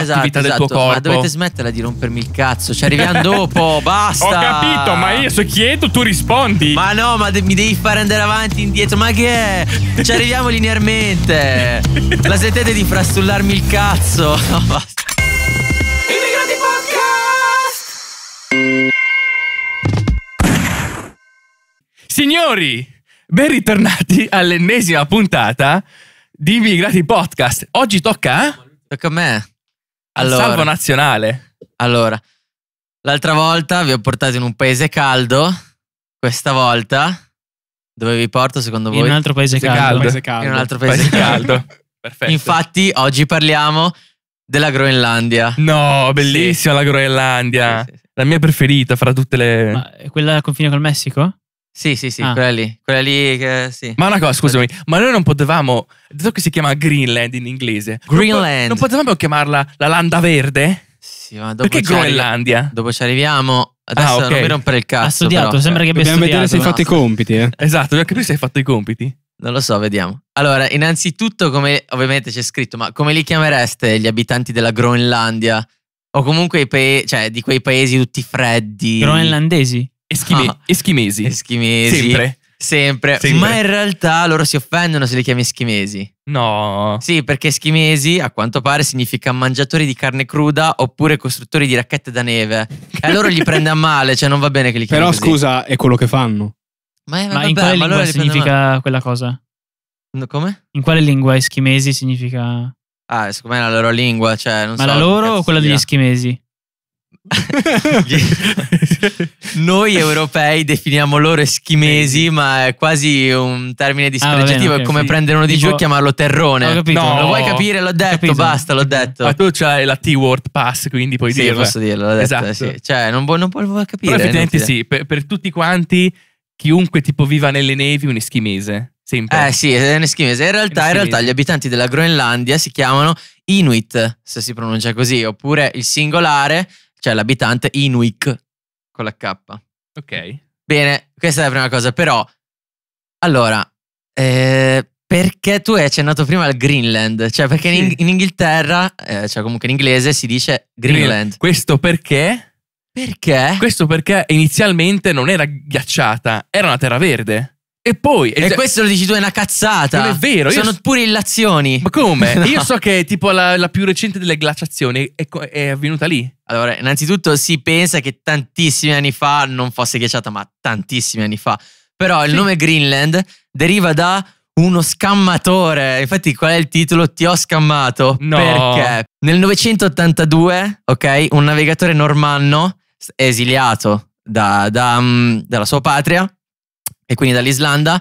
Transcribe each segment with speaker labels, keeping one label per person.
Speaker 1: esatto, attività esatto. del tuo esatto. corpo. Ma dovete smetterla di rompermi il cazzo. Ci arriviamo dopo. Basta. Ho capito, ma io se chiedo, tu rispondi. Ma no, ma de mi devi fare andare avanti, e indietro. Ma che è? Ci arriviamo linearmente. La sentite di frastullarmi il cazzo. No, basta.
Speaker 2: Signori,
Speaker 3: ben ritornati all'ennesima puntata di Immigrati Podcast. Oggi tocca a... Tocca a me.
Speaker 4: Allora, salvo
Speaker 1: nazionale. Allora, l'altra volta vi ho portato in un paese caldo, questa volta dove vi porto secondo voi? In un altro paese, paese caldo. caldo. Paese caldo. In un altro paese, paese caldo.
Speaker 3: Perfetto. Infatti oggi parliamo della Groenlandia. No, bellissima sì. la Groenlandia. Sì, sì, la mia preferita fra tutte le... Ma
Speaker 4: quella al confine col Messico?
Speaker 3: Sì, sì, sì, ah. quella lì.
Speaker 4: Quella lì che
Speaker 3: sì. Ma una cosa, scusami, ma noi non potevamo. Dato che si chiama Greenland in inglese.
Speaker 4: Greenland. Non, potevamo chiamarla la
Speaker 2: landa verde?
Speaker 3: Sì, ma
Speaker 1: dopo. Perché Groenlandia?
Speaker 3: Dopo ci arriviamo. Ah,
Speaker 1: adesso ah, okay. non mi rompere il cazzo. Ha studiato, però. sembra che abbia Dobbiamo studiato. vedere se hai fatto i
Speaker 2: compiti. Eh.
Speaker 3: Esatto, dobbiamo capire se hai fatto i compiti. Non lo so, vediamo.
Speaker 1: Allora, innanzitutto, come ovviamente c'è scritto, ma come li chiamereste gli abitanti della Groenlandia? O comunque i paesi, cioè, di quei paesi tutti freddi? Groenlandesi? Eschime- no. Ah. Eschimesi. Eschimesi. Sempre. Sempre. Sempre. Ma in realtà loro si offendono se li chiami eschimesi. No. Sì, perché eschimesi a quanto pare significa mangiatori di carne cruda oppure costruttori di racchette da neve. E a loro gli prende a male, cioè non va bene che li
Speaker 2: chiami Però così. scusa, è quello che fanno. Ma, è, ma, ma vabbè, in quale ma lingua significa
Speaker 4: quella cosa? No, come? In quale lingua eschimesi significa...
Speaker 1: Ah, secondo me è la loro lingua, cioè non ma so. Ma la loro o quella degli
Speaker 4: eschimesi?
Speaker 1: Noi europei definiamo loro eschimesi, ma è quasi un termine ah, dispregiativo. Ah, okay, è come sì. prendere uno di tipo... giù e chiamarlo terrone. Capito, no, lo vuoi capire? L'ho detto, capito. basta, l'ho detto. Ma tu c'hai la
Speaker 3: T-word pass, quindi puoi sì, dirlo. posso dirlo, l'ho detto, esatto. sì. Cioè, non, può, capire. Però effettivamente sì, per, per tutti quanti, chiunque tipo viva nelle nevi, un eschimese. Sempre. Eh sì, è
Speaker 1: un eschimese. In realtà, in realtà gli abitanti della Groenlandia si chiamano Inuit, se si pronuncia così, oppure il singolare cioè l'abitante Inuik con la K. Ok. Bene, questa è la prima cosa, però allora eh, perché tu hai accennato prima al Greenland? Cioè, perché sì. in, in, Inghilterra, eh, cioè comunque in
Speaker 3: inglese si dice Greenland. Questo perché?
Speaker 1: Perché?
Speaker 3: Questo perché inizialmente non era ghiacciata, era una terra verde. E poi. E, e questo lo dici
Speaker 1: tu è una cazzata. Non è vero. Sono pure
Speaker 3: illazioni. Ma come? No. Io so che tipo la, la più recente delle glaciazioni
Speaker 1: è, è, avvenuta lì. Allora, innanzitutto si pensa che tantissimi anni fa non fosse ghiacciata, ma tantissimi anni fa. Però il nome Greenland deriva da uno scammatore. Infatti, qual è il titolo? Ti ho scammato. No. Perché? Nel 982, ok, un navigatore normanno esiliato da, da, um, dalla sua patria e quindi dall'Islanda,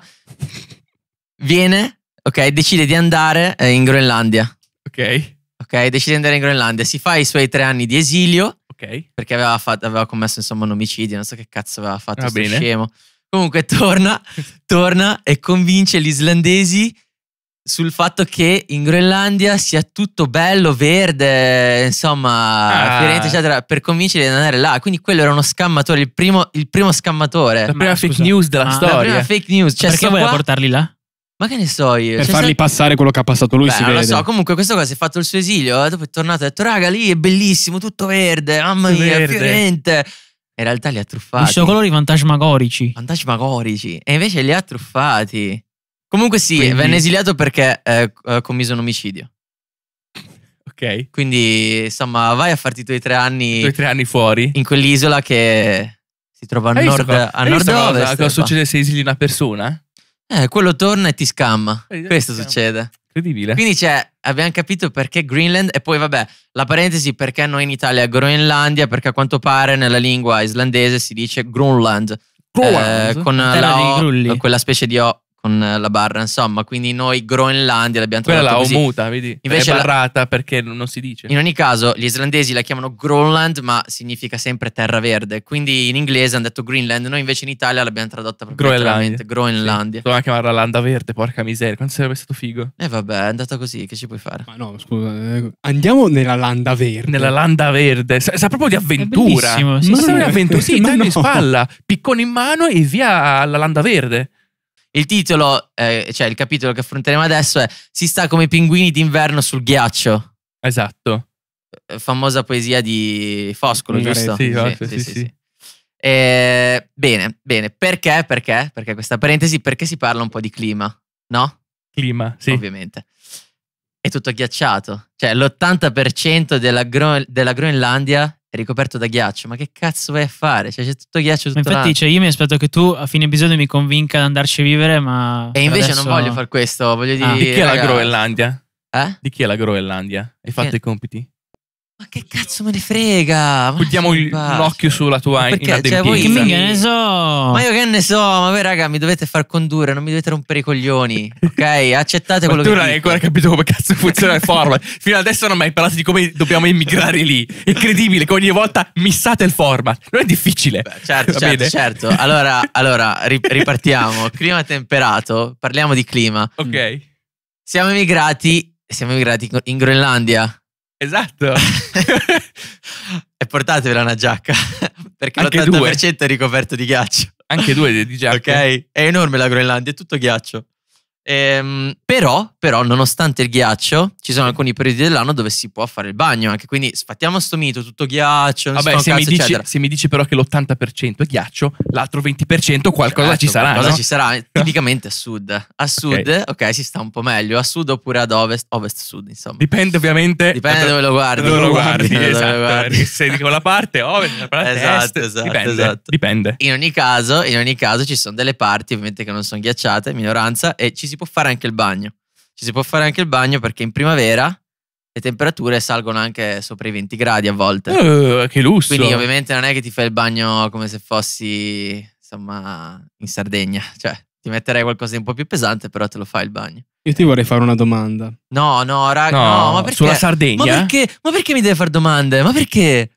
Speaker 1: viene, ok, decide di andare eh, in Groenlandia. Ok. Ok, decide di andare in Groenlandia, si fa i suoi tre anni di esilio, ok, perché aveva, fatto, aveva commesso insomma un omicidio, non so che cazzo aveva fatto, Va sto bene. scemo. Comunque torna, torna e convince gli islandesi sul fatto che in Groenlandia sia tutto bello, verde, insomma, ah. fiorente, eccetera, per convincere di andare là. Quindi quello era uno scammatore, il primo, il primo scammatore. La prima ma, fake scusa, news della ma, storia. La prima fake news. Cioè, Perché voleva qua... portarli là? Ma che ne so io? Per cioè, fargli stato...
Speaker 2: passare quello che ha passato lui, Beh, si non vede. lo so,
Speaker 1: comunque questo qua si è fatto il suo esilio, dopo è tornato e ha detto, raga, lì è bellissimo, tutto verde, mamma mia, verde. fiorente. In realtà li ha truffati. I suoi
Speaker 2: colori
Speaker 4: fantasmagorici.
Speaker 1: Fantasmagorici. E invece li ha truffati. Comunque sì, Quindi- venne esiliato perché eh, eh, commise un omicidio. Ok. Quindi, insomma, vai a farti i tuoi tre anni Due tre anni fuori. in quell'isola che si trova a Hai nord, cosa- a nord visto cosa- ovest. Cosa eh, succede se esili una persona? Eh, quello torna e ti scamma. Eh, Questo succede. Incredibile. Quindi c'è, cioè, abbiamo capito perché Greenland e poi vabbè, la parentesi perché noi in Italia Groenlandia, perché a quanto pare nella lingua islandese si dice Grunland, eh, con la O, quella specie di O con la barra, insomma, quindi noi Groenlandia l'abbiamo trovata Quella la così. omuta, vedi? Invece è
Speaker 3: barrata la... perché non si dice. In ogni
Speaker 1: caso, gli islandesi la chiamano Groenland, ma significa sempre terra verde, quindi in inglese hanno detto Greenland, noi invece in Italia l'abbiamo tradotta proprio Groenlandia.
Speaker 3: Groenlandia. Sì. Dovevamo chiamarla Landa Verde, porca miseria,
Speaker 2: quanto sarebbe stato figo. E eh vabbè, è andata così, che ci puoi fare? Ma no, scusa, eh, andiamo nella Landa
Speaker 3: Verde. Nella Landa Verde, sa, proprio di avventura. È sì, ma sì, non è avventura, sì, ma no. in spalla, piccone in mano e via alla Landa Verde. Il titolo, eh, cioè il capitolo che
Speaker 1: affronteremo adesso è Si sta come i pinguini d'inverno sul ghiaccio. Esatto. Eh, famosa poesia di Foscolo, giusto? Sì, sì, sì. sì, sì. Eh, bene, bene. Perché? Perché? Perché questa parentesi? Perché si parla un po' di clima, no? Clima, sì. Ovviamente. È tutto ghiacciato. Cioè l'80% della, Gro della Groenlandia ricoperto da ghiaccio. Ma che
Speaker 4: cazzo vai a fare? Cioè, c'è tutto ghiaccio tutto ma Infatti, cioè, io mi aspetto che tu a fine episodio mi convinca ad andarci a vivere, ma. E invece adesso... non voglio
Speaker 3: far questo. Voglio ah. dire. Ah, di chi è la Groenlandia? Eh? Di chi è la Groenlandia? Hai fatto i compiti?
Speaker 1: Ma che cazzo me ne frega? Buttiamo un occhio
Speaker 3: sulla tua Ma cioè, voi- Che minchia ne so. Ma io
Speaker 1: che ne so, ma voi raga mi dovete far condurre, non mi dovete rompere i coglioni, ok? Accettate Ma quello tu che non hai
Speaker 3: ancora capito come cazzo funziona il format. Fino adesso non hai mai parlato di come dobbiamo immigrare lì. Incredibile che ogni volta missate il format. Non è difficile. Beh, Certo, Va certo, bene?
Speaker 1: certo. Allora, allora ri- ripartiamo. Clima temperato, parliamo di clima. Ok. Siamo emigrati, siamo emigrati in Groenlandia. Esatto. e portatevela una giacca, perché Anche l'80% due. è ricoperto di ghiaccio. Anche due di giacca. Ok? È enorme la Groenlandia, è tutto ghiaccio. Ehm, però, però, nonostante il ghiaccio, ci sono alcuni periodi dell'anno dove si può fare il bagno anche. Quindi sfattiamo sto mito, tutto ghiaccio. Vabbè, se, cazzo, mi dici,
Speaker 3: se, mi dici, però che l'80% è ghiaccio, l'altro 20% qualcosa certo, ci sarà. Qualcosa no? ci sarà,
Speaker 1: eh, tipicamente a sud. A sud, okay. ok, si sta un po' meglio. A sud oppure ad ovest, ovest-sud, insomma.
Speaker 3: Dipende ovviamente. Dipende dove lo guardi. Dove lo guardi,
Speaker 1: dove esatto. Dove lo guardi.
Speaker 3: Se dico la parte, ovest, la parte esatto, est, esatto, dipende, esatto.
Speaker 1: dipende. In ogni caso, in ogni caso, ci sono delle parti ovviamente che non sono ghiacciate, minoranza, e ci si può fare anche il bagno. Ci si può fare anche il bagno perché in primavera le temperature salgono anche sopra i 20 gradi a volte. Uh,
Speaker 3: che lusso! Quindi ovviamente
Speaker 1: non è che ti fai il bagno come se fossi, insomma, in Sardegna. Cioè, ti metterei qualcosa di un po' più pesante, però te lo fai il bagno.
Speaker 2: Io ti vorrei fare una domanda.
Speaker 1: No, no, raga, no, no, ma perché? Sulla Sardegna? Ma
Speaker 2: perché, ma perché mi deve fare domande? Ma perché?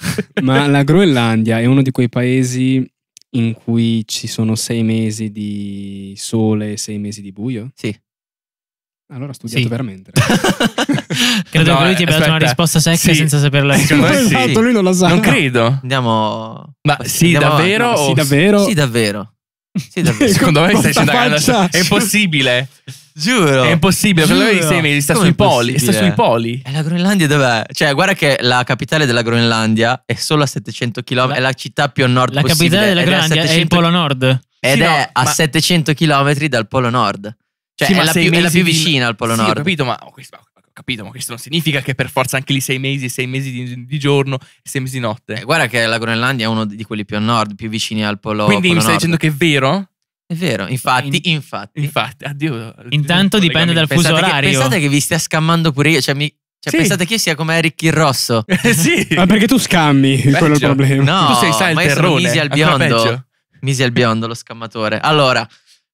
Speaker 2: ma la Groenlandia è uno di quei paesi in cui ci sono sei mesi di sole e sei mesi di buio? Sì. Allora ho studiato sì. veramente.
Speaker 4: credo no, che lui ti abbia dato una risposta secca sì.
Speaker 2: senza saperla Sì. Esatto, lui non la sa. Non
Speaker 1: credo. Andiamo. Ma sì, andiamo davvero? No, Sì, davvero. Sì, davvero.
Speaker 4: Sì, davvero. Secondo me stai scendendo. È
Speaker 1: impossibile. Giuro. È impossibile, Giuro. per lei sei mesi sta sui, poli, sta sui poli. E la Groenlandia dov'è? Cioè, guarda che la capitale della Groenlandia è solo a 700 km, la, è la città più a nord la possibile. La capitale della Groenlandia è, 700, è il polo
Speaker 4: nord. Ed sì, è no, a ma...
Speaker 1: 700 km dal polo nord. Cioè, sì, è, la più, è, la più, vicina di... al polo sì, nord. Ho capito, ma
Speaker 3: capito, ma questo non significa che per forza anche lì sei mesi, sei mesi di, di giorno sei mesi di notte. Eh,
Speaker 1: guarda che la Groenlandia è uno di quelli più a nord, più vicini al polo. Quindi polo mi stai nord. dicendo che è vero? È vero, infatti, In, infatti. Infatti, addio. Intanto dipende dal fuso pensate orario. Che, pensate che vi stia scammando pure io, cioè mi, cioè, sì. pensate che io sia come Eric il
Speaker 2: Rosso? Eh, sì. Ma perché tu scammi? Peggio. Quello è il problema. No, tu sei sai, il ma terrone. Misi al biondo.
Speaker 1: Misi al biondo, lo scammatore. Allora,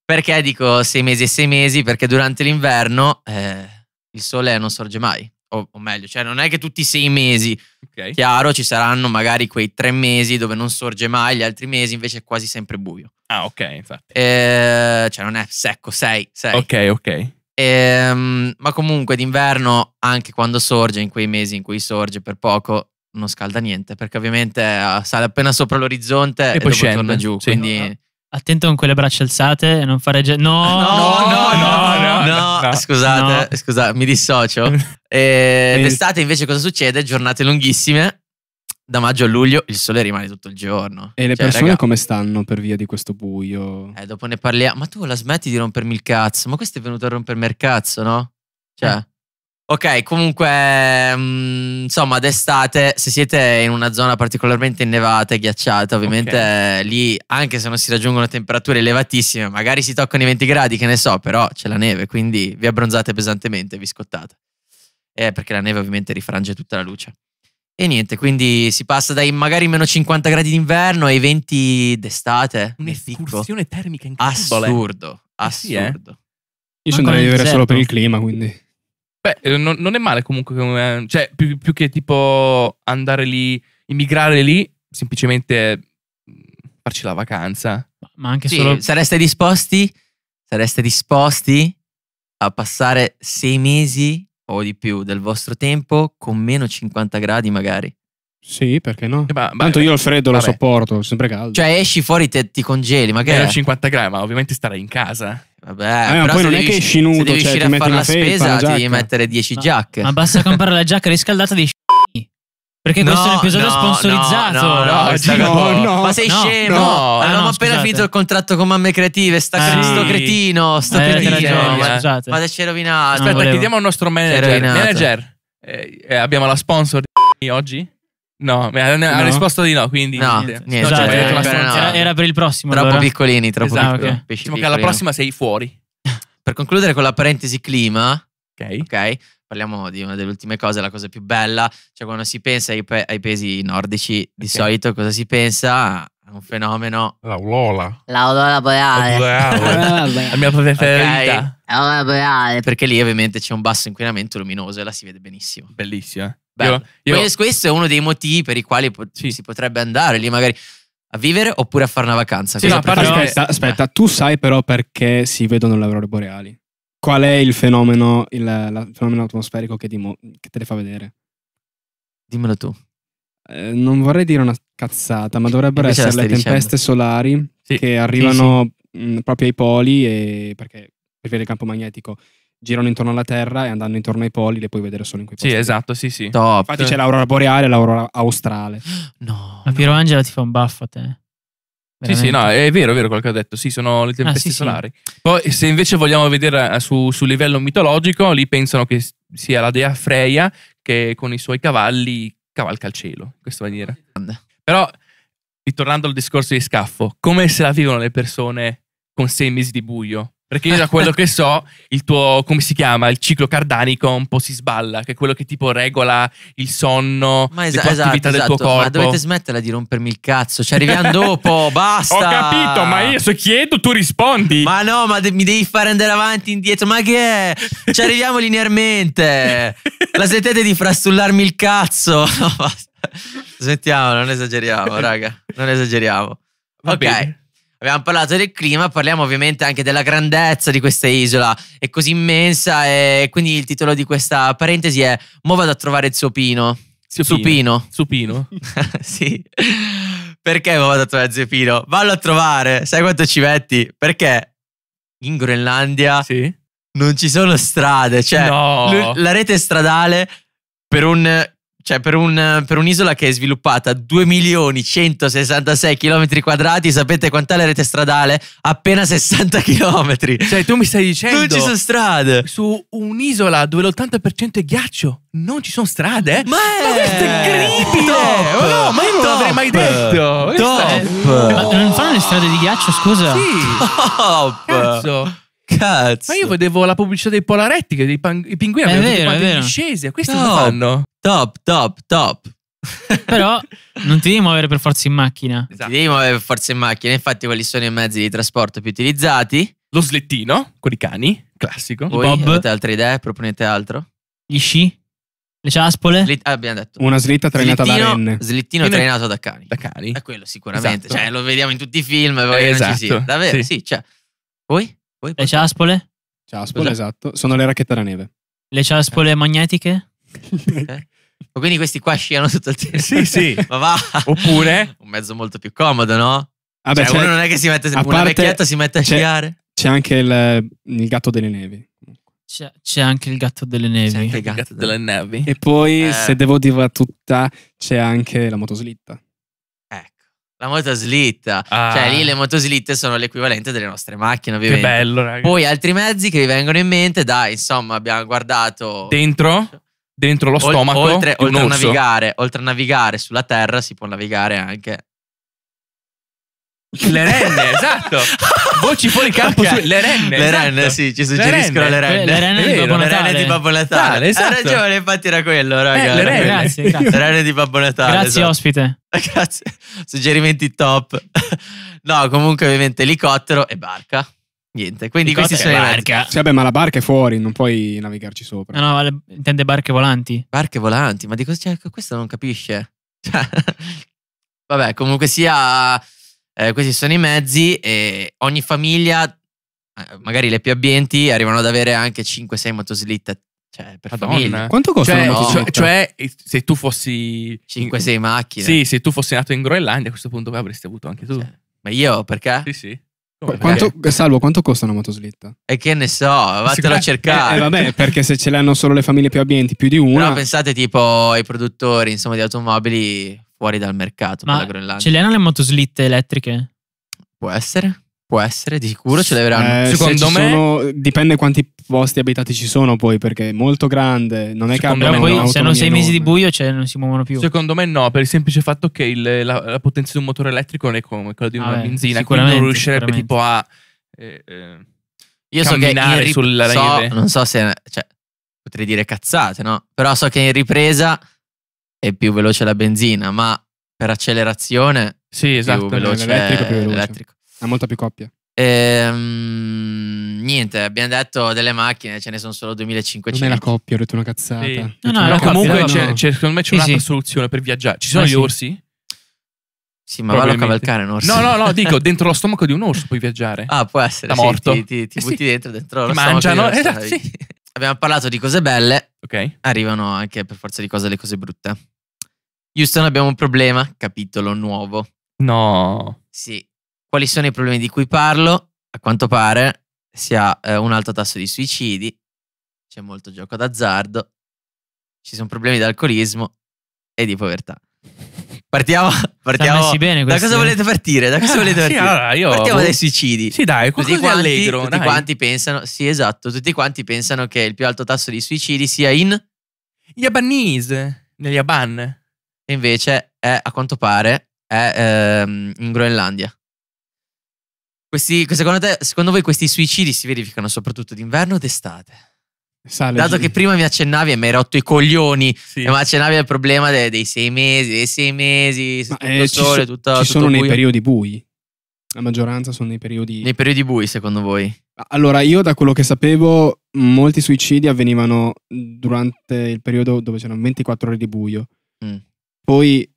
Speaker 1: perché dico sei mesi e sei mesi? Perché durante l'inverno eh, il sole non sorge mai. O, o, meglio, cioè non è che tutti i sei mesi. Okay. Chiaro, ci saranno magari quei tre mesi dove non sorge mai, gli altri mesi invece è quasi sempre buio. Ah, ok, infatti. E, eh, cioè, non è secco, 6. Ok, ok. E, ehm, ma comunque d'inverno, anche quando sorge, in quei mesi in cui sorge per poco, non scalda niente, perché ovviamente eh, sale appena sopra l'orizzonte e, e poi scende. torna giù. Sì. Quindi... No,
Speaker 4: Attento con quelle braccia alzate e non fare... Ge- no, no, no, no,
Speaker 1: no, no scusate, scusate, mi dissocio. e, eh, d'estate invece cosa succede? Giornate lunghissime da maggio a luglio il sole rimane tutto il giorno. E le cioè, persone raga, come
Speaker 2: stanno per via di questo buio? Eh, dopo
Speaker 1: ne parliamo. Ma tu la smetti di rompermi il cazzo? Ma questo è venuto a rompermi il cazzo, no? Cioè. Eh. Ok, comunque, mh, mm, insomma, d'estate, se siete in una zona particolarmente innevata e ghiacciata, ovviamente okay. lì, anche se non si raggiungono temperature elevatissime, magari si toccano i 20 gradi, che ne so, però c'è la neve, quindi vi abbronzate pesantemente, vi scottate. Eh, perché la neve ovviamente rifrange tutta la luce. E niente, quindi si passa dai magari meno 50 gradi d'inverno ai 20
Speaker 3: d'estate.
Speaker 1: Un'escursione termica incredibile. Assurdo, assurdo. Eh sì, eh? Io sono andato a vivere solo per il clima, quindi.
Speaker 3: Beh, eh, non, non è male comunque, cioè più, più, che tipo andare lì, immigrare lì, semplicemente mm, farci la vacanza.
Speaker 1: Ma anche sì, solo... Sareste disposti? Sareste disposti a passare sei mesi o di più del vostro tempo con meno 50 gradi magari. Sì, perché no? Ma, Tanto io il freddo vabbè. lo
Speaker 2: sopporto, sempre caldo. Cioè
Speaker 1: esci fuori e ti congeli, magari. Meno 50 gradi, ma ovviamente starai in casa. Eh. Vabbè, eh, ma poi non devi, è che esci
Speaker 2: nudo,
Speaker 4: se devi cioè, a fare la spesa, devi mettere
Speaker 1: 10 giacche. Ma
Speaker 4: basta comprare la giacca riscaldata di
Speaker 2: perché no, questo è un episodio no, sponsorizzato. No, no, no, no, ma sei scemo. No, Abbiamo ah, appena finito
Speaker 1: il contratto con Mamme Creative. Sta eh, sto cretino. Sto eh, cretino. Ragione, adesso eh, Fateci rovinato. Aspetta, volevo. chiediamo al nostro manager. Manager,
Speaker 3: eh, eh, abbiamo la sponsor di oggi? No, eh, ha, no. risposto di no, quindi no, niente. niente. Esatto, era, era, era, per il prossimo. Troppo allora. piccolini, troppo esatto. piccoli. Okay. Diciamo che alla prossima sei fuori. per concludere con la
Speaker 1: parentesi clima, ok. okay parliamo di una delle ultime cose, la cosa più bella, cioè quando si pensa ai, pe ai pesi nordici, okay. di solito cosa si pensa? È un fenomeno. L'aulola. L'aulola boreale. la mia preferita. L'aulola boreale. Perché lì ovviamente c'è un basso inquinamento luminoso e la si vede benissimo. Bellissima. Eh. Io, io... Questo è uno dei motivi per i quali po sì. si potrebbe andare lì magari a vivere oppure a fare una vacanza. Sì, no, aspetta, aspetta,
Speaker 2: tu sai però perché si vedono le aurore boreali? qual è il fenomeno, il, il fenomeno atmosferico che, mo- che, te le fa vedere? Dimmelo tu. Eh, non vorrei dire una cazzata, ma dovrebbero essere le tempeste dicendo. solari sì. che arrivano sì, sì. Mm, proprio ai poli e, perché per via del campo magnetico girano intorno alla Terra e andando intorno ai poli le puoi vedere solo in quei posti. Sì, esatto, sì,
Speaker 3: sì. Top. Infatti c'è l'aurora
Speaker 2: boreale e l'aurora australe.
Speaker 4: No. La no. Angela ti fa un baffo a te. Sì, sì,
Speaker 3: no, è vero, è vero quello che ho detto. Sì, sono le tempeste ah, sì, solari. Sì. Poi, se invece vogliamo vedere eh, su, sul livello mitologico, lì pensano che sia la dea Freya che con i suoi cavalli cavalca il cielo, in questa maniera. Però, ritornando al discorso di scaffo, come se la vivono le persone con sei mesi di buio? Perché io da quello che so, il tuo, come si chiama, il ciclo cardanico un po' si sballa, che è quello che tipo regola il sonno, ma esa- le esatto, esatto, del tuo corpo. Ma dovete
Speaker 1: smetterla di rompermi il cazzo, ci arriviamo dopo, basta! Ho capito, ma io se chiedo tu rispondi. Ma no, ma de- mi devi fare andare avanti, e indietro, ma che è? Ci arriviamo linearmente! La sentite di frastullarmi il cazzo? No, basta. Sentiamo, non esageriamo, raga, non esageriamo. Va ok, bene. Abbiamo parlato del clima, parliamo ovviamente anche della grandezza di questa isola, è così immensa e quindi il titolo di questa parentesi è Mo vado a trovare il suo pino. Supino. Supino. sì. Perché mo vado a trovare il Zepino? Vallo a trovare, sai quanto ci metti? Perché in Groenlandia sì. non ci sono strade, cioè no. la rete stradale per un cioè, per, un, per, un'isola che è sviluppata 2 milioni 166 km quadrati, sapete
Speaker 3: quant'è la rete stradale? Appena 60 km. Cioè, tu mi stai dicendo. Non ci sono strade. Su un'isola dove l'80% è ghiaccio, non ci sono strade. Ma, è... ma questo è incredibile! oh, no, ma io non l'avrei mai detto. Top. È... Ma
Speaker 4: non fanno le strade di ghiaccio, scusa? Sì. Top. Cazzo cazzo? Ma io vedevo la pubblicità dei Polaretti, che dei pan- i pinguini avevano tutti quanti in discesa. Questi top, lo fanno. Top, top, top. Però non ti devi muovere per forza in macchina.
Speaker 3: Esatto.
Speaker 1: Ti devi muovere per forza in macchina. Infatti, quelli sono i mezzi di trasporto più utilizzati. Lo slettino con i cani, classico. Voi Bob. avete altre idee? Proponete altro?
Speaker 4: Gli sci? Le ciaspole? Slit- ah, abbiamo
Speaker 1: detto. Una slitta trainata slittino, da renne. Slittino Quindi, trainato da cani. Da cani. È quello sicuramente. Esatto. Cioè, lo vediamo in tutti i film. Eh, esatto. Davvero, sì. sì cioè. Voi?
Speaker 4: Poi, le ciaspole? Ciaspole, Cos'è? esatto. Sono le racchette da neve. Le ciaspole eh. magnetiche? Okay. Ma
Speaker 1: quindi questi qua sciano tutto il tempo? Sì, sì. Ma va. Oppure? Un mezzo molto più comodo, no? Vabbè, ah, cioè,
Speaker 2: uno non
Speaker 4: è che si mette sempre una vecchietta si mette a c'è,
Speaker 2: sciare. C'è anche il, il gatto delle nevi.
Speaker 4: C'è, c'è, anche il gatto delle nevi. C'è anche il gatto, il gatto delle nevi. E
Speaker 2: poi, eh. se devo dirla tutta, c'è anche la motoslitta.
Speaker 4: La motoslitta. Ah. Cioè,
Speaker 2: lì
Speaker 1: le motoslitte sono l'equivalente delle nostre macchine, ovviamente. Che bello, ragazzi. Poi
Speaker 2: altri mezzi che vi vengono in mente,
Speaker 1: dai, insomma, abbiamo guardato. Dentro?
Speaker 3: Dentro lo stomaco. Oltre, oltre a navigare,
Speaker 1: oltre a navigare sulla terra, si può navigare anche
Speaker 3: le renne, esatto. Voci fuori campo okay. su, le renne. Le esatto. renne, sì, ci suggeriscono le renne.
Speaker 1: Le renne, eh, le renne, vero, di, Babbo le renne di Babbo Natale. Ah, esatto. Ha ragione, infatti era quello, raga. Eh, le renne. Grazie, grazie. Le renne di Babbo Natale. Grazie esatto. ospite. Grazie. Suggerimenti top. No, comunque ovviamente elicottero e barca. Niente, quindi questi sono i barca. Sì,
Speaker 2: vabbè, ma la barca è fuori, non puoi navigarci sopra. Eh, no, no, intende barche volanti. Barche volanti, ma di cosa cioè, questo
Speaker 1: non capisce. Cioè, vabbè, comunque sia eh, questi sono i mezzi e ogni famiglia, eh, magari le più abbienti, arrivano ad avere anche 5-6 motoslitte. Cioè, per famiglia. Quanto costa
Speaker 3: cioè, una oh, cioè, cioè, se tu fossi 5-6 macchine. Sì, se tu fossi nato in Groenlandia, a questo punto avresti avuto anche
Speaker 1: tu.
Speaker 2: Cioè,
Speaker 3: ma io perché? Sì, sì.
Speaker 2: Quanto, eh, salvo, quanto costa una motoslitta?
Speaker 3: E che ne so, vattelo
Speaker 2: a cercare. Eh, eh, vabbè, perché se ce l'hanno solo le famiglie più abbienti, più di una. No,
Speaker 1: pensate tipo ai produttori insomma, di automobili, fuori dal mercato Ma per la Groenlandia. Ce
Speaker 4: le hanno le motoslitte elettriche? Può essere. Può essere, di sicuro ce le avranno. Eh, secondo me sono,
Speaker 2: dipende quanti posti abitati ci sono poi, perché è molto grande, non è caro. Però poi se hanno sei mesi
Speaker 4: di buio cioè, non si muovono
Speaker 3: più. Secondo me no, per il semplice fatto che il, la, la, potenza di un motore elettrico non è come quella di una ah, benzina, quindi non riuscirebbe tipo a... Eh, eh, Io so che in sulla so,
Speaker 1: Non so se... Cioè, potrei dire cazzate, no? Però so che in ripresa è più veloce la benzina, ma per accelerazione sì, esatto, più veloce l'elettrico, più
Speaker 2: veloce. Ha molta più coppia. Ehm,
Speaker 1: niente, abbiamo detto delle macchine, ce ne sono solo 2500. Non è la coppia, ho detto una cazzata. Sì. No, no, no, no comunque c'è, c'è,
Speaker 2: secondo me c'è sì, un'altra sì.
Speaker 1: soluzione per viaggiare. Ci sono ma ah, gli orsi?
Speaker 3: Sì, ma vallo a cavalcare un orso. No, no, no, dico, dentro lo stomaco di un orso puoi viaggiare. Ah, può essere. Da morto. Ti, ti, ti eh, butti dentro, dentro lo ti stomaco mangiano, di un orso. Esatto,
Speaker 1: Abbiamo parlato di cose belle, Okay. Arrivano anche per forza di cose le cose brutte. Houston abbiamo un problema, capitolo nuovo. No. Sì. Quali sono i problemi di cui parlo? A quanto pare si ha eh, un alto tasso di suicidi, c'è molto gioco d'azzardo, ci sono problemi di alcolismo e di povertà. Partiamo, partiamo. Messi bene da cosa eh? volete partire? Da cosa volete partire? Sì, allora, io... Partiamo boh. dai suicidi.
Speaker 3: Sì, dai, così quanti, allegro. Tutti dai. quanti
Speaker 1: pensano, sì, esatto, tutti quanti pensano che il più alto tasso di suicidi sia in Japanese, negli Japan. E invece è, a quanto pare, è ehm, in Groenlandia. Questi, secondo, te, secondo voi questi suicidi si verificano soprattutto d'inverno o d'estate? Sale Dato che prima mi accennavi e mi hai rotto i coglioni, sì. mi accennavi al problema dei, dei, sei mesi, dei sei mesi, Ma, tutto eh, sole, ci, so, tutto, ci tutto sono buio. nei periodi
Speaker 2: bui. La maggioranza sono nei periodi... Nei periodi bui, secondo voi?
Speaker 1: Allora, io da
Speaker 2: quello che sapevo, molti suicidi avvenivano durante il periodo dove c'erano 24 ore di buio. Mm. Poi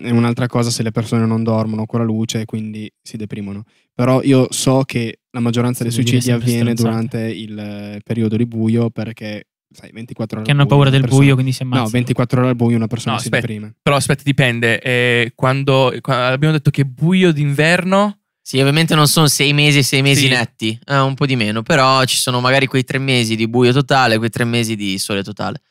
Speaker 2: è un'altra cosa se le persone non dormono con la luce e quindi si deprimono. Però io so che la maggioranza dei suicidi avviene stronzate. durante il eh, periodo di buio perché sai, 24 ore che hanno buio, paura del persona... buio, quindi si ammazzano. No, 24 ore al buio una persona no, si aspetta, deprime.
Speaker 3: Però aspetta, dipende. Eh, quando, quando, abbiamo detto che è buio d'inverno.
Speaker 1: Sì, ovviamente non sono sei mesi e sei mesi sì. netti, eh, un po' di meno, però ci sono magari quei tre mesi di buio totale, quei tre mesi di sole totale.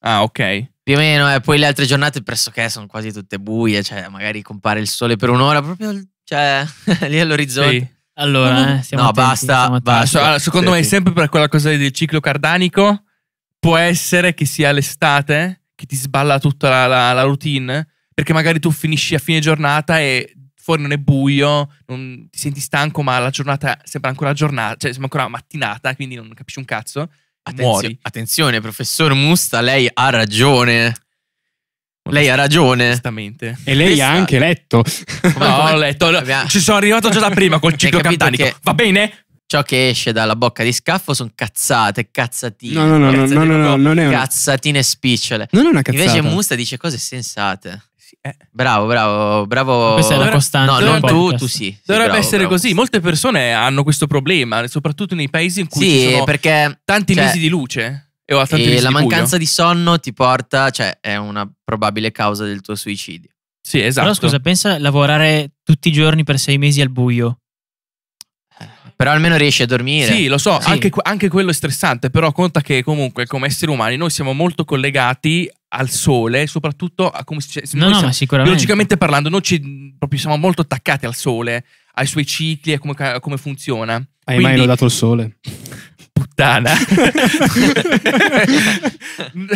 Speaker 1: Ah, ok. Più o meno, eh, poi le altre giornate pressoché sono quasi tutte buie, cioè magari compare il sole per un'ora, proprio
Speaker 3: cioè, lì all'orizzonte. Sì. Allora, ah. eh, siamo
Speaker 1: No, attenti, basta. siamo
Speaker 3: basta. Allora, secondo Sì, me, sì. sempre per quella cosa del ciclo cardanico, può essere che sia l'estate che ti sballa tutta la, la- la routine, perché magari tu finisci a fine giornata e fuori non è buio, non- ti senti stanco, ma la giornata sembra ancora giornata, cioè sembra ancora mattinata, quindi non capisci un cazzo. Attenzio-
Speaker 2: Muori.
Speaker 1: attenzione, professor Musta, lei ha ragione. Lei
Speaker 3: ha ragione. Esattamente.
Speaker 2: E lei Questa... ha anche letto.
Speaker 3: No, ho letto. Ci sono arrivato già da prima col ciclo capitanico.
Speaker 1: Va bene? ciò che esce dalla bocca di Scaffo sono cazzate, cazzatine. No, no, no, cazzatine, no, no, no, non è una... Cazzatine spicciole. Non è una cazzata. Invece Musta dice cose
Speaker 3: sensate. Eh. Bravo, bravo, bravo. Questa è la costante. No, non tu, tu sì. sì Dovrebbe bravo, essere bravo. così. Molte persone hanno questo problema, soprattutto nei paesi in cui sì, ci sono perché, tanti cioè,
Speaker 1: mesi di
Speaker 4: luce. E, e la mancanza
Speaker 1: di, di sonno ti porta, cioè è una probabile causa del tuo suicidio. Sì, esatto. Però scusa,
Speaker 4: pensa a lavorare tutti i giorni per sei mesi al buio. Eh, però almeno riesci a dormire. Sì, lo so, sì. Anche, anche, quello è stressante, però
Speaker 3: conta che comunque come esseri umani noi siamo molto collegati al sole, soprattutto a come si no, no, siamo, biologicamente parlando, noi ci, proprio siamo molto attaccati al sole, ai suoi cicli, a come, a come funziona. Hai Quindi, mai notato
Speaker 2: il sole? puttana.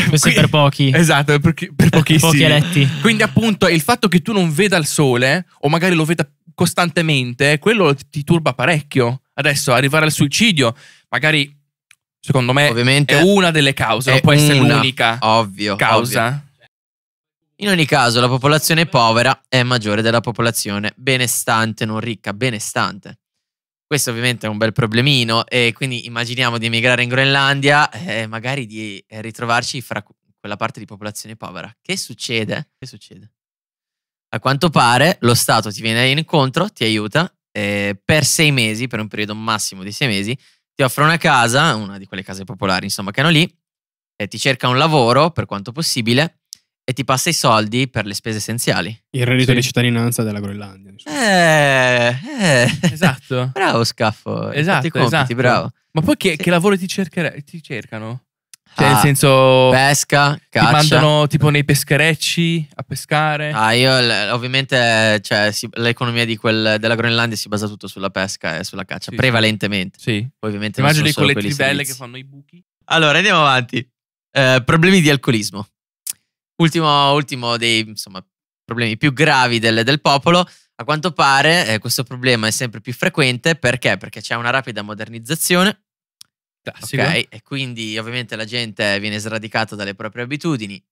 Speaker 3: Questo è per pochi. Esatto, per, per pochissimi. Pochi eletti. Quindi appunto il fatto che tu non veda il sole, o magari lo veda costantemente, quello ti turba parecchio. Adesso arrivare al suicidio, magari secondo me Ovviamente è una delle cause, non può essere l'unica causa. Ovvio. In
Speaker 1: ogni caso, la popolazione povera è maggiore della popolazione benestante, non ricca, benestante. Questo ovviamente è un bel problemino e quindi immaginiamo di emigrare in Groenlandia e eh, magari di eh, ritrovarci fra quella parte di popolazione povera. Che succede? Che succede? A quanto pare lo Stato ti viene incontro, ti aiuta eh, per sei mesi, per un periodo massimo di sei mesi, ti offre una casa, una di quelle case popolari insomma che hanno lì, e ti cerca un lavoro per quanto possibile e ti passa i soldi per le spese essenziali.
Speaker 2: Il reddito sì. di cittadinanza della Groenlandia.
Speaker 1: Eh, eh,
Speaker 3: Esatto. bravo Scaffo. Esatto, compiti, esatto. bravo. Ma poi che, sì. che lavoro ti, ti cercano? Cioè, ah, nel senso. Pesca, caccia. Ti mandano tipo nei pescherecci a pescare. Ah, io
Speaker 1: ovviamente cioè, l'economia della Groenlandia si basa tutto sulla pesca e sulla caccia, sì. prevalentemente. Sì. Poi, ovviamente Immagino con le belle che
Speaker 3: fanno i buchi.
Speaker 1: Allora, andiamo avanti. Eh, problemi di alcolismo. Ultimo, ultimo dei insomma, problemi più gravi del, del popolo. A quanto pare eh, questo problema è sempre più frequente perché? Perché c'è una rapida modernizzazione. Okay, e quindi ovviamente la gente viene sradicata dalle proprie abitudini,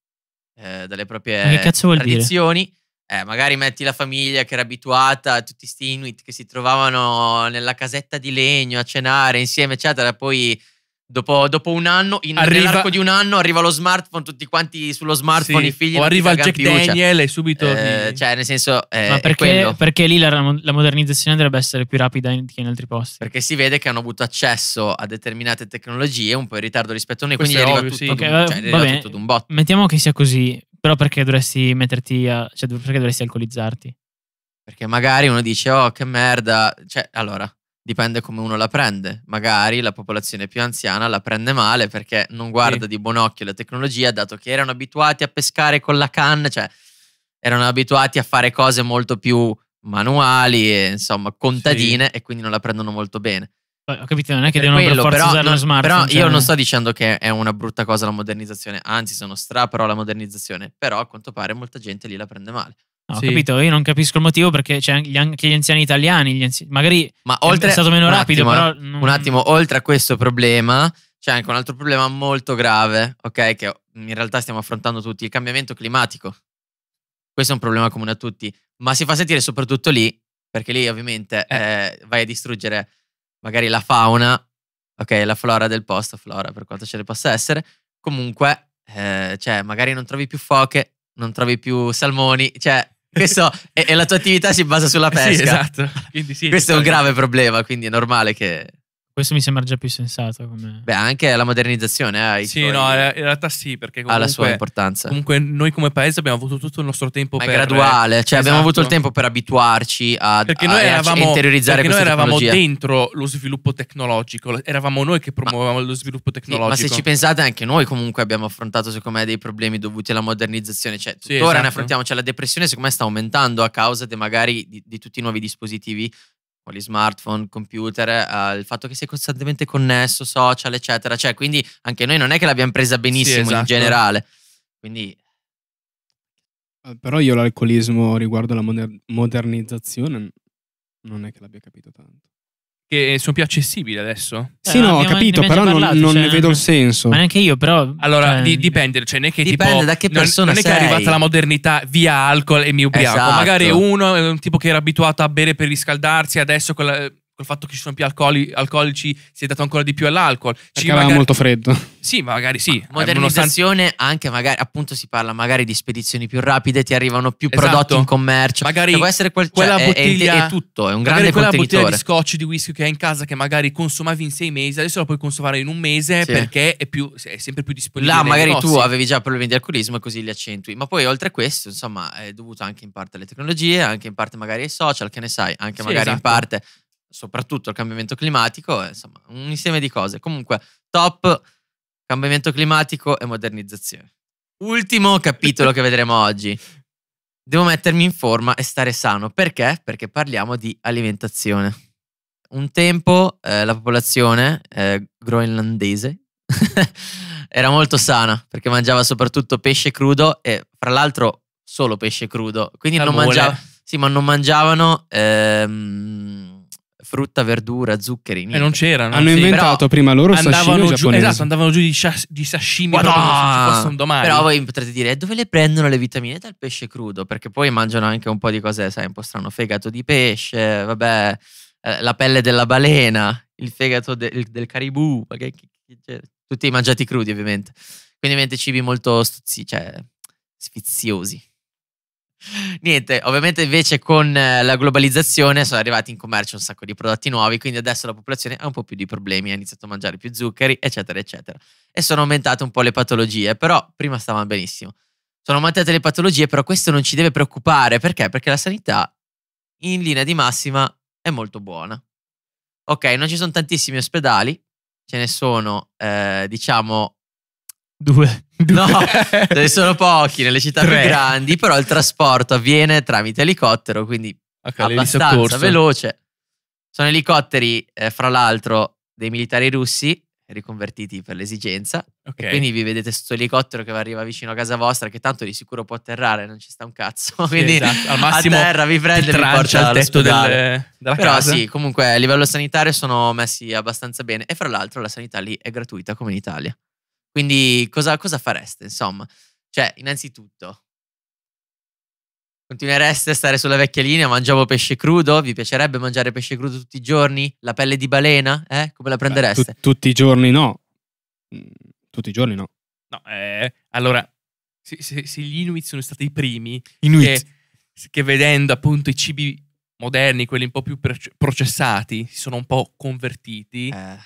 Speaker 1: eh, dalle proprie tradizioni. Eh, magari metti la famiglia che era abituata a tutti questi Inuit che si trovavano nella casetta di legno a cenare insieme, eccetera, poi Dopo, dopo, un anno, in, arriva, nell'arco di un anno, arriva lo smartphone, tutti quanti sullo smartphone, sì, i figli. O arriva il Jack più, Daniel e subito. Eh, cioè, nel senso. Eh, Ma perché, perché
Speaker 4: lì la, la, modernizzazione dovrebbe essere più rapida che in altri posti?
Speaker 1: Perché si vede che hanno avuto accesso a determinate tecnologie un po' in ritardo rispetto a noi. Questo quindi è arriva, ovvio, tutto, sì. okay, un, cioè, va bene, tutto un botto.
Speaker 4: Mettiamo che sia così, però perché dovresti metterti a, cioè, perché dovresti alcolizzarti?
Speaker 1: Perché magari uno dice, oh, che merda. Cioè, allora dipende come uno la prende. Magari la popolazione più anziana la prende male perché non guarda sì. di buon occhio la tecnologia, dato che erano abituati a pescare con la canna, cioè erano abituati a fare cose molto più manuali e insomma contadine sì. e quindi non la prendono molto bene.
Speaker 4: Ho capito, non è che per devono quello, per forza però, usare non, lo smartphone. Però cioè... io non sto
Speaker 1: dicendo che è una brutta cosa la modernizzazione, anzi sono stra però la modernizzazione, però a quanto pare molta
Speaker 4: gente lì la prende male. Ho sì. capito? Io non capisco il motivo perché c'è anche gli anziani italiani, gli anziani, magari Ma oltre, è stato meno rapido, attimo, però... Eh, non... Un attimo,
Speaker 1: oltre a questo problema c'è anche un altro problema molto grave, ok? Che in realtà stiamo affrontando tutti, il cambiamento climatico. Questo è un problema comune a tutti, ma si fa sentire soprattutto lì, perché lì ovviamente eh, eh vai a distruggere magari la fauna, ok, la flora del posto, flora per quanto ce ne possa essere, comunque, eh, cioè, magari non trovi più foche, non trovi più salmoni, cioè, questo è, è, la tua attività si basa sulla pesca. Sì, esatto.
Speaker 4: Sì, Questo è un grave problema,
Speaker 1: quindi è normale che
Speaker 4: questo mi sembra già più sensato. Come... Beh, anche
Speaker 1: la modernizzazione. Eh, sì, suoi... no, in realtà sì,
Speaker 3: perché comunque, ha la sua importanza.
Speaker 4: Comunque, noi come paese abbiamo avuto tutto
Speaker 3: il nostro tempo Ma per. È graduale, cioè esatto. abbiamo avuto il tempo
Speaker 1: per abituarci a, perché noi eravamo, a interiorizzare perché questa noi eravamo tecnologia.
Speaker 3: dentro lo sviluppo tecnologico, eravamo noi che promuovevamo ma, lo sviluppo tecnologico. Sì, ma se ci
Speaker 1: pensate, anche noi comunque abbiamo affrontato, secondo me, dei problemi dovuti alla modernizzazione. Cioè, tuttora sì, esatto. ne affrontiamo. Cioè, la depressione, secondo me, sta aumentando a causa de, magari di, di tutti i nuovi dispositivi con gli smartphone, computer, eh, il fatto che sei costantemente connesso, social, eccetera. Cioè, quindi anche noi non è che l'abbiamo presa benissimo sì, esatto. in generale. Quindi...
Speaker 2: Eh, però io l'alcolismo riguardo alla moder- modernizzazione non è che l'abbia capito tanto
Speaker 3: che sono più accessibili adesso. Sì, eh, no, ho capito, però parlato, non, non cioè, ne vedo il
Speaker 2: senso. Ma neanche io, però. Allora, cioè, di,
Speaker 3: dipende, cioè, non è che dipende tipo, da che persona non, non è che è arrivata la
Speaker 2: modernità
Speaker 3: via alcol e mi ubriaco. Esatto. Magari uno è eh, un tipo che era abituato a bere per riscaldarsi, adesso con la col fatto che ci sono più alcoli, alcolici si è dato ancora di più all'alcol. Ci magari... molto freddo. Sì, ma magari sì. Eh,
Speaker 1: Modernizzazione, anche magari, appunto si parla magari di spedizioni più rapide, ti arrivano più esatto. prodotti in commercio. Magari cioè, può essere quel, quella cioè, bottiglia... È, è, è, tutto, è un grande quella bottiglia di
Speaker 3: scotch, di whisky che hai in casa che magari consumavi in sei mesi, adesso la puoi consumare in un mese sì. perché è, più, è, sempre più disponibile. Là magari tu avevi
Speaker 1: già problemi di alcolismo e così li accentui. Ma poi oltre a questo, insomma, è dovuto anche in parte alle tecnologie, anche in parte magari ai social, che ne sai, anche sì, magari esatto. in parte soprattutto il cambiamento climatico, eh, insomma, un insieme di cose. Comunque, top cambiamento climatico e modernizzazione. Ultimo capitolo che vedremo oggi. Devo mettermi in forma e stare sano. Perché? Perché parliamo di alimentazione. Un tempo eh, la popolazione eh, groenlandese era molto sana perché mangiava soprattutto pesce crudo e fra l'altro solo pesce crudo. Quindi non, mangiava, sì, non mangiavano ehm, frutta, verdura, zuccheri. Eh, niente. E non c'erano. Hanno sì, inventato prima loro il sashimi giù, giapponese. Esatto, andavano giù
Speaker 3: di, scias- di sashimi Guadà! proprio come se ci ah, domani. Però voi
Speaker 1: potrete dire, eh, dove le prendono le vitamine? Dal pesce crudo, perché poi mangiano anche un po' di cose, sai, un po' strano, fegato di pesce, vabbè, eh, la pelle della balena, il fegato de- del caribù, perché, cioè, tutti mangiati crudi ovviamente. Quindi ovviamente cibi molto stuzzi, cioè, sfiziosi. Niente, ovviamente invece con eh, la globalizzazione sono arrivati in commercio un sacco di prodotti nuovi, quindi adesso la popolazione ha un po' più di problemi, ha iniziato a mangiare più zuccheri, eccetera, eccetera. E sono aumentate un po' le patologie, però prima stavano benissimo. Sono aumentate le patologie, però questo non ci deve preoccupare, perché? Perché la sanità in linea di massima è molto buona. Ok, non ci sono tantissimi ospedali, ce ne sono eh, diciamo
Speaker 2: due No,
Speaker 1: ce ne sono pochi nelle città Tre. più grandi, però il trasporto avviene tramite elicottero, quindi okay, abbastanza veloce. Sono elicotteri, eh, fra l'altro, dei militari russi riconvertiti per l'esigenza. Okay. quindi vi vedete sotto elicottero che arriva vicino a casa vostra, che tanto di sicuro può atterrare, non ci sta un cazzo. Sì, quindi esatto. Al massimo a terra vi prende e vi porta al tetto delle, della Però casa. sì, comunque a livello sanitario sono messi abbastanza bene. E fra l'altro la sanità lì è gratuita come in Italia. Quindi cosa, cosa fareste, insomma? Cioè, innanzitutto, continuereste a stare sulla vecchia linea? Mangiavo pesce crudo? Vi piacerebbe mangiare pesce crudo tutti i giorni? La pelle di balena? Eh? Come la prendereste?
Speaker 2: Beh, tu, tutti i giorni no. Mm, tutti i giorni no.
Speaker 3: No, eh, allora, se, se, se, gli Inuit sono stati i primi che, che, vedendo appunto i cibi moderni, quelli un po' più processati, si sono un po' convertiti... Eh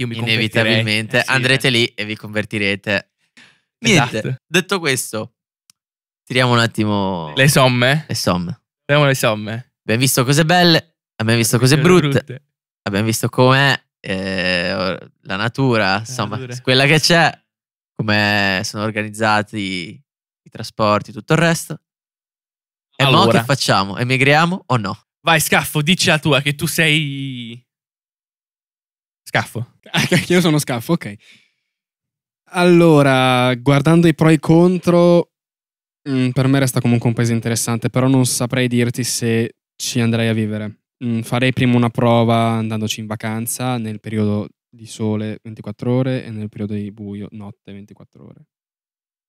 Speaker 3: io mi Inevitabilmente eh, sì, andrete eh.
Speaker 1: lì e vi convertirete.
Speaker 3: Niente. Esatto.
Speaker 1: Detto questo, tiriamo un attimo. Le somme? Le somme. Tiriamo le somme. Abbiamo visto cose belle, abbiamo visto cose brutte, brutte. abbiamo visto com'è eh, la natura, la insomma, natura. quella che c'è, come sono organizzati i trasporti, tutto il resto. E allora. che facciamo? Emigriamo o no?
Speaker 3: Vai, Scaffo, dici la tua, che tu
Speaker 2: sei Scaffo. Ah, io sono scaffo, ok. Allora, guardando i pro e i contro, mm, per me resta comunque un paese interessante, però non saprei dirti se ci andrei a vivere. Mm, farei prima una prova andandoci in vacanza nel periodo di sole 24 ore e nel periodo di buio notte 24 ore.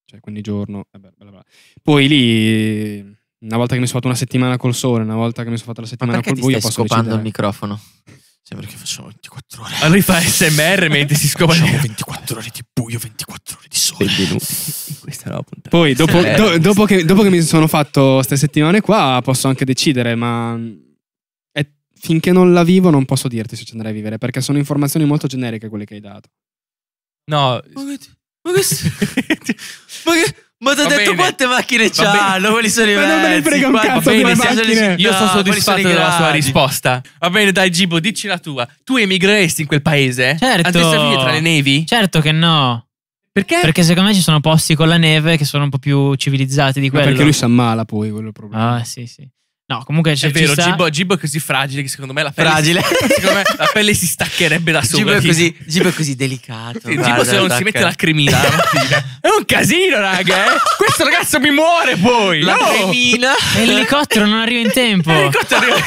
Speaker 2: Cioè, quindi giorno, vabbè, eh bla bla. Poi lì, una volta che mi sono fatto una settimana col sole, una volta che mi sono fatto la settimana col buio, posso scopando decidere. il
Speaker 1: microfono.
Speaker 3: Sì, perché facciamo 24
Speaker 2: ore. Allora fa SMR
Speaker 3: mentre si scopre. Facciamo 24 ore di buio, 24
Speaker 2: ore di sole. Benvenuti in questa nuova puntata. Poi, dopo, eh. do, dopo, che, dopo, che, mi sono fatto queste settimane qua, posso anche decidere, ma è, finché non la vivo non posso dirti se ci andrai a vivere, perché sono informazioni molto generiche quelle che hai dato. No.
Speaker 3: Ma che... Ma che... ma che ma ti ho detto bene. quante macchine c'hanno, quali sono i Ma non me ne frega un Qua- cazzo delle macchine. Io sono sono soddisfatto della sua risposta. Va bene, dai, Gibo, dici la tua. Tu emigreresti in quel paese? Certo. A testa tra le nevi? Certo che
Speaker 4: no. Perché? Perché secondo me ci sono posti con la neve che sono un po' più civilizzati di Ma perché lui si
Speaker 2: ammala poi, quello è il problema. Ah, sì, sì. No, comunque c'è È cioè, vero, sta... Gibbo,
Speaker 3: Gibbo è così fragile che secondo me la pelle, fragile. Si,
Speaker 2: secondo me la pelle si
Speaker 3: staccherebbe da sopra. Gibbo è così, Gibbo è così delicato. Sì, Gibbo se non
Speaker 1: si mette la cremina la
Speaker 4: mattina. è un casino, raga. Eh? Questo ragazzo mi muore poi. La no. cremina. L'elicottero non arriva in tempo. L'elicottero arriva...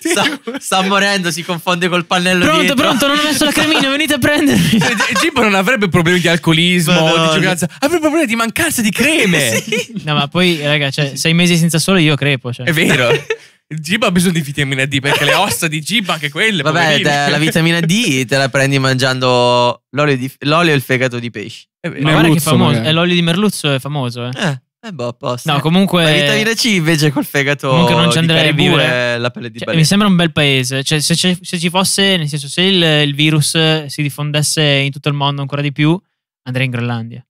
Speaker 4: sta,
Speaker 1: sta morendo,
Speaker 4: si confonde col pannello Pronto, dietro. pronto, non ho messo la cremina, venite a prendermi. Cioè, Gibbo non avrebbe problemi di alcolismo, di Avrebbe problemi di mancanza di creme. sì. No, ma poi, raga, cioè, sei mesi senza sole io crepo. Cioè. È vero. Il Giba ha bisogno di vitamina D perché le ossa di Giba anche quelle.
Speaker 1: Vabbè, te, la vitamina D te la prendi mangiando l'olio, di, l'olio e il fegato di pesce. È Ma guarda che famoso. Eh,
Speaker 4: l'olio di merluzzo è famoso, eh. eh. Eh boh, apposta. No, comunque. La vitamina C invece col
Speaker 1: fegato. Comunque non ci andrei pure. La pelle di cioè, mi sembra
Speaker 4: un bel paese. Cioè, se, se, ci fosse, nel senso, se il, il virus si diffondesse in tutto il mondo ancora di più, andrei in Groenlandia.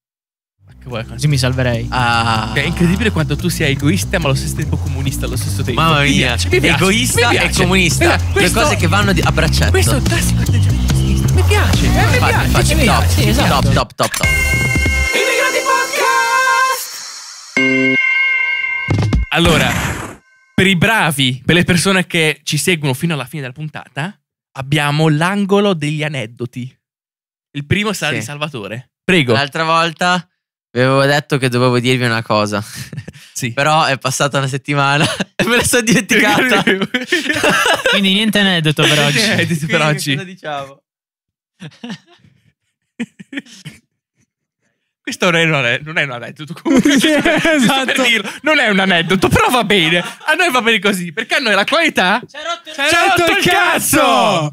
Speaker 4: Che vuoi, Così mi salverei. Ah. Cioè, è incredibile quanto tu sia egoista, ma allo stesso tempo comunista allo stesso tempo. Mamma mia, cioè, mi piace, egoista mi piace. e comunista. Due cose che
Speaker 3: vanno a braccetto. Questo è un classico Mi piace. Eh, mi piace. mi piace. Top, sì, esatto. top, top, top, top. Immigrati Podcast! Allora, per i bravi, per le persone che ci seguono fino alla fine della puntata, abbiamo l'angolo degli aneddoti. Il primo sarà sì. di Salvatore.
Speaker 1: Prego. L'altra volta vi avevo detto che dovevo dirvi una cosa. Sì. Però è passata una settimana e me la sono dimenticata. Quindi niente aneddoto per oggi. Eh, aneddoto per oggi. Cosa diciamo?
Speaker 3: Questo non è, un non è un aneddoto comunque. esatto. Non è un
Speaker 2: aneddoto, però va bene. A noi va bene così, perché a noi la qualità... C'è rotto, rotto, il cazzo!